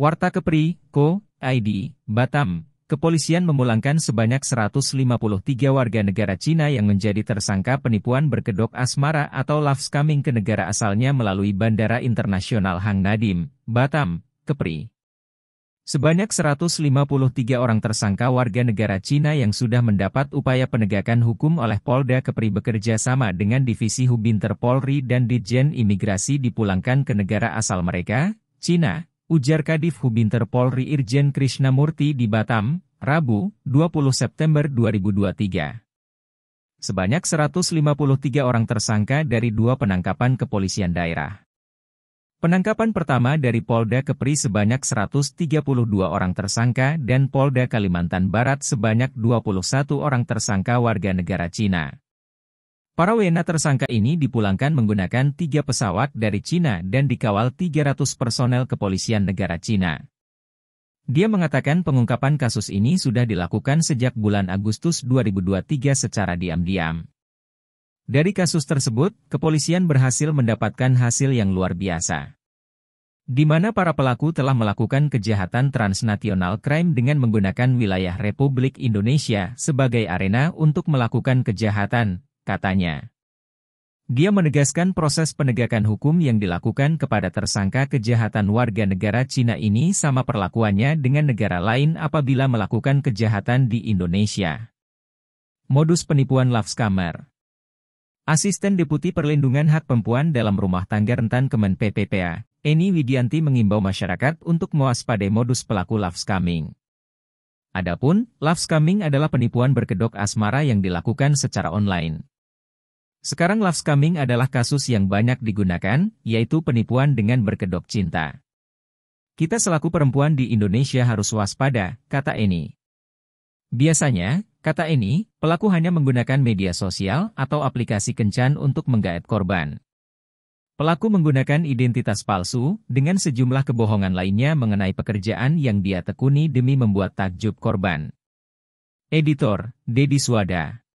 Warta Kepri, Ko, ID, Batam, kepolisian memulangkan sebanyak 153 warga negara Cina yang menjadi tersangka penipuan berkedok asmara atau love scamming ke negara asalnya melalui Bandara Internasional Hang Nadim, Batam, Kepri. Sebanyak 153 orang tersangka warga negara Cina yang sudah mendapat upaya penegakan hukum oleh Polda Kepri bekerja sama dengan Divisi Hubinter Polri dan Ditjen Imigrasi dipulangkan ke negara asal mereka, Cina, ujar Kadif Hubinter Polri Irjen Krishnamurti di Batam, Rabu, 20 September 2023. Sebanyak 153 orang tersangka dari dua penangkapan kepolisian daerah. Penangkapan pertama dari Polda Kepri sebanyak 132 orang tersangka dan Polda Kalimantan Barat sebanyak 21 orang tersangka warga negara Cina. Para wna tersangka ini dipulangkan menggunakan tiga pesawat dari Cina dan dikawal 300 personel kepolisian negara Cina. Dia mengatakan pengungkapan kasus ini sudah dilakukan sejak bulan Agustus 2023 secara diam-diam. Dari kasus tersebut, kepolisian berhasil mendapatkan hasil yang luar biasa. Di mana para pelaku telah melakukan kejahatan transnasional crime dengan menggunakan wilayah Republik Indonesia sebagai arena untuk melakukan kejahatan, katanya. Dia menegaskan proses penegakan hukum yang dilakukan kepada tersangka kejahatan warga negara Cina ini sama perlakuannya dengan negara lain apabila melakukan kejahatan di Indonesia. Modus penipuan love scammer Asisten Deputi Perlindungan Hak Perempuan dalam Rumah Tangga Rentan Kemen PPPA, Eni Widianti mengimbau masyarakat untuk mewaspadai modus pelaku love scamming. Adapun, love scamming adalah penipuan berkedok asmara yang dilakukan secara online. Sekarang love scamming adalah kasus yang banyak digunakan, yaitu penipuan dengan berkedok cinta. Kita selaku perempuan di Indonesia harus waspada, kata ini. Biasanya, kata ini, pelaku hanya menggunakan media sosial atau aplikasi kencan untuk menggaet korban. Pelaku menggunakan identitas palsu dengan sejumlah kebohongan lainnya mengenai pekerjaan yang dia tekuni demi membuat takjub korban. Editor, Dedi Swada.